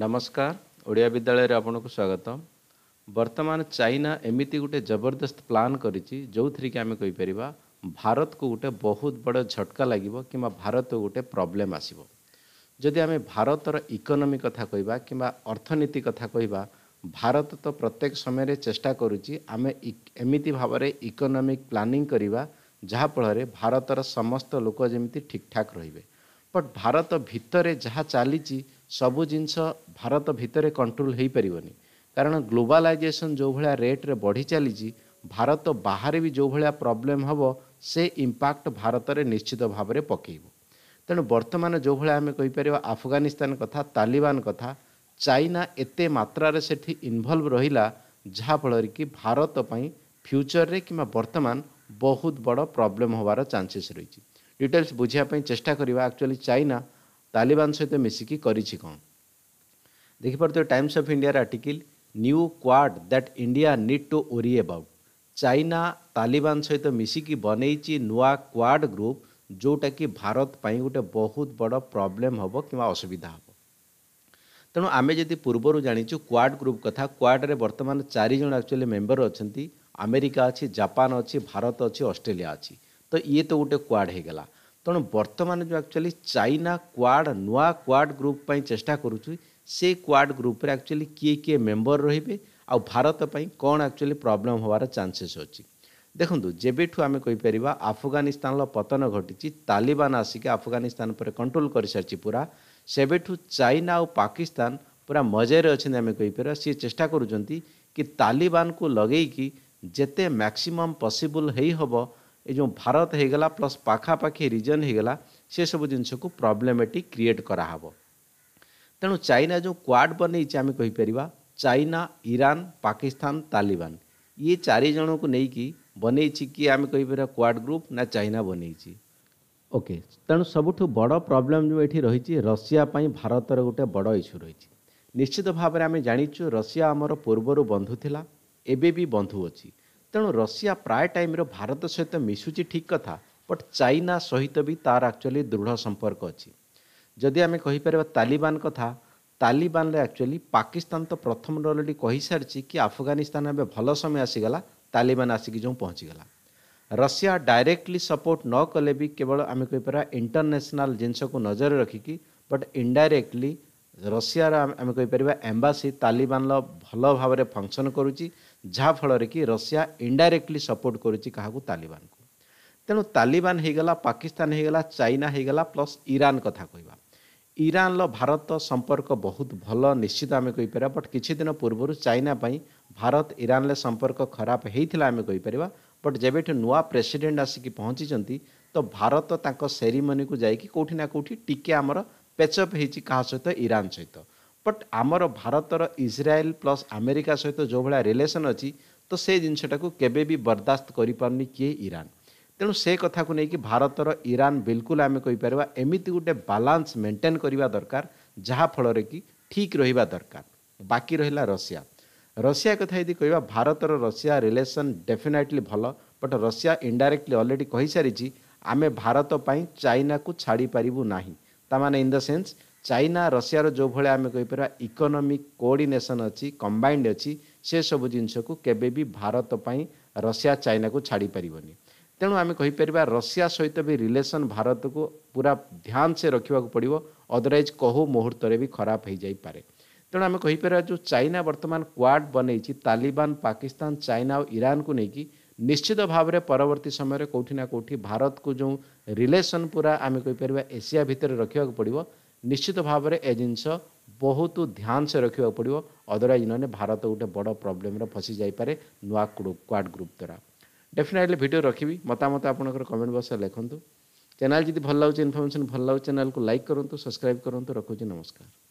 ନମସ୍କାର ଓଡ଼ିଆ ବିଦ୍ୟାଳୟରେ ଆପଣଙ୍କୁ ସ୍ୱାଗତ ବର୍ତ୍ତମାନ ଚାଇନା ଏମିତି ଗୋଟେ ଜବରଦସ୍ତ ପ୍ଲାନ୍ କରିଛି ଯେଉଁଥିରେ କି ଆମେ କହିପାରିବା ଭାରତକୁ ଗୋଟେ ବହୁତ ବଡ଼ ଝଟକା ଲାଗିବ କିମ୍ବା ଭାରତକୁ ଗୋଟେ ପ୍ରୋବ୍ଲେମ୍ ଆସିବ ଯଦି ଆମେ ଭାରତର ଇକୋନୋମି କଥା କହିବା କିମ୍ବା ଅର୍ଥନୀତି କଥା କହିବା ଭାରତ ତ ପ୍ରତ୍ୟେକ ସମୟରେ ଚେଷ୍ଟା କରୁଛି ଆମେ ଏମିତି ଭାବରେ ଇକୋନୋମିକ୍ ପ୍ଲାନିଂ କରିବା ଯାହାଫଳରେ ଭାରତର ସମସ୍ତ ଲୋକ ଯେମିତି ଠିକ୍ଠାକ୍ ରହିବେ ବଟ୍ ଭାରତ ଭିତରେ ଯାହା ଚାଲିଛି ସବୁ ଜିନିଷ ଭାରତ ଭିତରେ କଣ୍ଟ୍ରୋଲ ହୋଇପାରିବନି କାରଣ ଗ୍ଲୋବାଲାଇଜେସନ୍ ଯେଉଁଭଳିଆ ରେଟ୍ରେ ବଢ଼ି ଚାଲିଛି ଭାରତ ବାହାରେ ବି ଯେଉଁଭଳିଆ ପ୍ରୋବ୍ଲେମ୍ ହେବ ସେ ଇମ୍ପାକ୍ଟ ଭାରତରେ ନିଶ୍ଚିତ ଭାବରେ ପକାଇବ ତେଣୁ ବର୍ତ୍ତମାନ ଯେଉଁଭଳିଆ ଆମେ କହିପାରିବା ଆଫଗାନିସ୍ତାନ କଥା ତାଲିବାନ କଥା ଚାଇନା ଏତେ ମାତ୍ରାରେ ସେଠି ଇନଭଲ୍ଭ ରହିଲା ଯାହାଫଳରେ କି ଭାରତ ପାଇଁ ଫ୍ୟୁଚର୍ରେ କିମ୍ବା ବର୍ତ୍ତମାନ ବହୁତ ବଡ଼ ପ୍ରୋବ୍ଲେମ୍ ହେବାର ଚାନ୍ସେସ୍ ରହିଛି ଡିଟେଲ୍ସ ବୁଝିବା ପାଇଁ ଚେଷ୍ଟା କରିବା ଆକ୍ଚୁଆଲି ଚାଇନା ତାଲିବାନ ସହିତ ମିଶିକି କରିଛି କ'ଣ ଦେଖିପାରୁଥିବେ ଟାଇମ୍ସ ଅଫ୍ ଇଣ୍ଡିଆର article new quad that India need to worry about China Taliban ସହିତ ମିଶିକି ବନେଇଛି ନୂଆ କ୍ୱାଡ୍ ଗ୍ରୁପ୍ ଯେଉଁଟାକି ଭାରତ ପାଇଁ ଗୋଟେ ବହୁତ ବଡ଼ ପ୍ରୋବ୍ଲେମ୍ ହେବ କିମ୍ବା ଅସୁବିଧା ହେବ ତେଣୁ ଆମେ ଯଦି ପୂର୍ବରୁ ଜାଣିଛୁ କ୍ୱାଡ୍ ଗ୍ରୁପ୍ କଥା କ୍ୱାଡ୍ରେ ବର୍ତ୍ତମାନ ଚାରିଜଣ ଆକ୍ଚୁଆଲି ମେମ୍ବର ଅଛନ୍ତି ଆମେରିକା ଅଛି ଜାପାନ ଅଛି ଭାରତ ଅଛି ଅଷ୍ଟ୍ରେଲିଆ ଅଛି ତ ଇଏ ତ ଗୋଟେ କ୍ୱାଡ଼୍ ହେଇଗଲା ତେଣୁ ବର୍ତ୍ତମାନ ଯେଉଁ ଆକ୍ଚୁଆଲି ଚାଇନା କ୍ୱାଡ଼୍ ନୂଆ କ୍ୱାଡ଼୍ ଗ୍ରୁପ୍ ପାଇଁ ଚେଷ୍ଟା କରୁଛି ସେ କ୍ୱାଡ଼୍ ଗ୍ରୁପ୍ରେ ଆକ୍ଚୁଆଲି କିଏ କିଏ ମେମ୍ବର ରହିବେ ଆଉ ଭାରତ ପାଇଁ କ'ଣ ଆକ୍ଚୁଆଲି ପ୍ରୋବ୍ଲେମ୍ ହେବାର ଚାନ୍ସେସ୍ ଅଛି ଦେଖନ୍ତୁ ଯେବେଠୁ ଆମେ କହିପାରିବା ଆଫଗାନିସ୍ତାନର ପତନ ଘଟିଛି ତାଲିବାନ ଆସିକି ଆଫଗାନିସ୍ତାନ ଉପରେ କଣ୍ଟ୍ରୋଲ କରିସାରିଛି ପୁରା ସେବେଠୁ ଚାଇନା ଆଉ ପାକିସ୍ତାନ ପୁରା ମଜାରେ ଅଛନ୍ତି ଆମେ କହିପାରିବା ସିଏ ଚେଷ୍ଟା କରୁଛନ୍ତି କି ତାଲିବାନକୁ ଲଗେଇକି ଯେତେ ମ୍ୟାକ୍ସିମମ୍ ପସିବୁଲ୍ ହେଇ ହେବ ଏ ଯେଉଁ ଭାରତ ହୋଇଗଲା ପ୍ଲସ୍ ପାଖାପାଖି ରିଜନ୍ ହେଇଗଲା ସେସବୁ ଜିନିଷକୁ ପ୍ରବ୍ଲେମେଟିକ୍ କ୍ରିଏଟ୍ କରାହେବ ତେଣୁ ଚାଇନା ଯେଉଁ କ୍ୱାଡ଼ ବନେଇଛି ଆମେ କହିପାରିବା ଚାଇନା ଇରାନ୍ ପାକିସ୍ତାନ ତାଲିବାନ ଇଏ ଚାରି ଜଣଙ୍କୁ ନେଇକି ବନେଇଛି କି ଆମେ କହିପାରିବା କ୍ୱାଡ଼ ଗ୍ରୁପ୍ ନା ଚାଇନା ବନେଇଛି ଓକେ ତେଣୁ ସବୁଠୁ ବଡ଼ ପ୍ରୋବ୍ଲେମ୍ ଯେଉଁ ଏଠି ରହିଛି ରଷିଆ ପାଇଁ ଭାରତର ଗୋଟେ ବଡ଼ ଇସ୍ୟୁ ରହିଛି ନିଶ୍ଚିତ ଭାବରେ ଆମେ ଜାଣିଛୁ ରଷିଆ ଆମର ପୂର୍ବରୁ ବନ୍ଧୁ ଥିଲା ଏବେ ବି ବନ୍ଧୁ ଅଛି ତେଣୁ ରଷିଆ ପ୍ରାୟ ଟାଇମ୍ରେ ଭାରତ ସହିତ ମିଶୁଛି ଠିକ୍ କଥା ବଟ୍ ଚାଇନା ସହିତ ବି ତାର ଆକ୍ଚୁଆଲି ଦୃଢ଼ ସମ୍ପର୍କ ଅଛି ଯଦି ଆମେ କହିପାରିବା ତାଲିବାନ କଥା ତାଲିବାନରେ ଆକ୍ଚୁଆଲି ପାକିସ୍ତାନ ତ ପ୍ରଥମରୁ ଅଲରେଡ଼ି କହିସାରିଛି କି ଆଫଗାନିସ୍ତାନ ଏବେ ଭଲ ସମୟ ଆସିଗଲା ତାଲିବାନ ଆସିକି ଯେଉଁ ପହଞ୍ଚିଗଲା ରଷିଆ ଡାଇରେକ୍ଟଲି ସପୋର୍ଟ ନ କଲେ ବି କେବଳ ଆମେ କହିପାରିବା ଇଣ୍ଟରନ୍ୟାସନାଲ୍ ଜିନିଷକୁ ନଜରରେ ରଖିକି ବଟ୍ ଇନଡାଇରେକ୍ଟଲି ରଷିଆର ଆମେ କହିପାରିବା ଏମ୍ବାସି ତାଲିବାନର ଭଲ ଭାବରେ ଫଙ୍କସନ୍ କରୁଛି ଯାହାଫଳରେ କି ରଷିଆ ଇଣ୍ଡାଇରେକ୍ଟଲି ସପୋର୍ଟ କରୁଛି କାହାକୁ ତାଲିବାନକୁ ତେଣୁ ତାଲିବାନ ହୋଇଗଲା ପାକିସ୍ତାନ ହୋଇଗଲା ଚାଇନା ହୋଇଗଲା ପ୍ଲସ୍ ଇରାନ୍ କଥା କହିବା ଇରାନର ଭାରତ ସମ୍ପର୍କ ବହୁତ ଭଲ ନିଶ୍ଚିତ ଆମେ କହିପାରିବା ବଟ୍ କିଛି ଦିନ ପୂର୍ବରୁ ଚାଇନା ପାଇଁ ଭାରତ ଇରାନରେ ସମ୍ପର୍କ ଖରାପ ହୋଇଥିଲା ଆମେ କହିପାରିବା ବଟ୍ ଯେବେଠୁ ନୂଆ ପ୍ରେସିଡେଣ୍ଟ ଆସିକି ପହଞ୍ଚିଛନ୍ତି ତ ଭାରତ ତାଙ୍କ ସେରିମନିକୁ ଯାଇକି କେଉଁଠି ନା କେଉଁଠି ଟିକେ ଆମର ପେଚପ୍ ହେଇଛି କାହା ସହିତ ଇରାନ ସହିତ ବଟ୍ ଆମର ଭାରତର ଇସ୍ରାଏଲ ପ୍ଲସ୍ ଆମେରିକା ସହିତ ଯେଉଁଭଳିଆ ରିଲେସନ୍ ଅଛି ତ ସେ ଜିନିଷଟାକୁ କେବେ ବି ବରଦାସ୍ତ କରିପାରୁନି କିଏ ଇରାନ ତେଣୁ ସେ କଥାକୁ ନେଇକି ଭାରତର ଇରାନ ବିଲକୁଲ ଆମେ କହିପାରିବା ଏମିତି ଗୋଟେ ବାଲାନ୍ସ ମେଣ୍ଟେନ୍ କରିବା ଦରକାର ଯାହାଫଳରେ କି ଠିକ୍ ରହିବା ଦରକାର ବାକି ରହିଲା ରଷିଆ ରଷିଆ କଥା ଯଦି କହିବା ଭାରତର ରଷିଆ ରିଲେସନ୍ ଡେଫିନେଟ୍ଲି ଭଲ ବଟ୍ ରଷିଆ ଇଣ୍ଡାଇରେକ୍ଟଲି ଅଲରେଡ଼ି କହିସାରିଛି ଆମେ ଭାରତ ପାଇଁ ଚାଇନାକୁ ଛାଡ଼ିପାରିବୁ ନାହିଁ ତାମାନେ ଇନ୍ ଦ ସେନ୍ସ ଚାଇନା ରଷିଆର ଯେଉଁଭଳି ଆମେ କହିପାରିବା ଇକୋନୋମିକ୍ କୋଅର୍ଡ଼ିନେସନ୍ ଅଛି କମ୍ବାଇଣ୍ଡ ଅଛି ସେସବୁ ଜିନିଷକୁ କେବେ ବି ଭାରତ ପାଇଁ ରଷିଆ ଚାଇନାକୁ ଛାଡ଼ିପାରିବନି ତେଣୁ ଆମେ କହିପାରିବା ରଷିଆ ସହିତ ବି ରିଲେସନ୍ ଭାରତକୁ ପୁରା ଧ୍ୟାନ ସେ ରଖିବାକୁ ପଡ଼ିବ ଅଦରୱାଇଜ୍ କହୁ ମୁହୂର୍ତ୍ତରେ ବି ଖରାପ ହୋଇଯାଇପାରେ ତେଣୁ ଆମେ କହିପାରିବା ଯେଉଁ ଚାଇନା ବର୍ତ୍ତମାନ କ୍ୱାଡ୍ ବନେଇଛି ତାଲିବାନ ପାକିସ୍ତାନ ଚାଇନା ଆଉ ଇରାନକୁ ନେଇକି ନିଶ୍ଚିତ ଭାବରେ ପରବର୍ତ୍ତୀ ସମୟରେ କେଉଁଠି ନା କେଉଁଠି ଭାରତକୁ ଯେଉଁ ରିଲେସନ୍ ପୁରା ଆମେ କହିପାରିବା ଏସିଆ ଭିତରେ ରଖିବାକୁ ପଡ଼ିବ ନିଶ୍ଚିତ ଭାବରେ ଏ ଜିନିଷ ବହୁତ ଧ୍ୟାନସେ ରଖିବାକୁ ପଡ଼ିବ ଅଦରୱାଇଜ୍ ନହେଲେ ଭାରତ ଗୋଟେ ବଡ଼ ପ୍ରୋବ୍ଲେମ୍ରେ ଫସି ଯାଇପାରେ ନୂଆ କ୍ୱାଡ଼୍ ଗ୍ରୁପ୍ ଦ୍ୱାରା ଡେଫିନେଟଲି ଭିଡ଼ିଓ ରଖିବି ମତାମତ ଆପଣଙ୍କର କମେଣ୍ଟ ବକ୍ସରେ ଲେଖନ୍ତୁ ଚ୍ୟାନେଲ୍ ଯଦି ଭଲ ଲାଗୁଛି ଇନଫର୍ମେସନ୍ ଭଲ ଲାଗୁଛି ଚ୍ୟାନେଲ୍କୁ ଲାଇକ୍ କରନ୍ତୁ ସବସ୍କ୍ରାଇବ୍ କରନ୍ତୁ ରଖୁଛି ନମସ୍କାର